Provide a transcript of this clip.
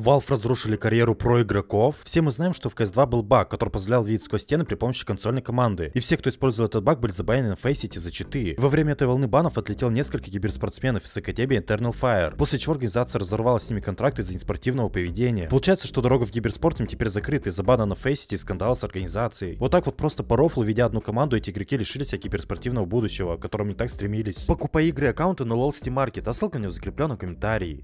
Valve разрушили карьеру про-игроков. Все мы знаем, что в CS2 был баг, который позволял видеть сквозь стены при помощи консольной команды. И все, кто использовал этот баг, были забанены на Faceit за читы. Во время этой волны банов отлетел несколько киберспортсменов из Академии Eternal Fire, после чего организация разорвала с ними контракты из-за неспортивного поведения. Получается, что дорога в киберспорт им теперь закрыта из-за бана на Faceit и скандала с организацией. Вот так вот просто по рофлу, ведя одну команду, эти игроки лишились киберспортивного будущего, к которому не так стремились. Покупай игры аккаунты на LOL Steam Market, а ссылка не закреплена в комментарии.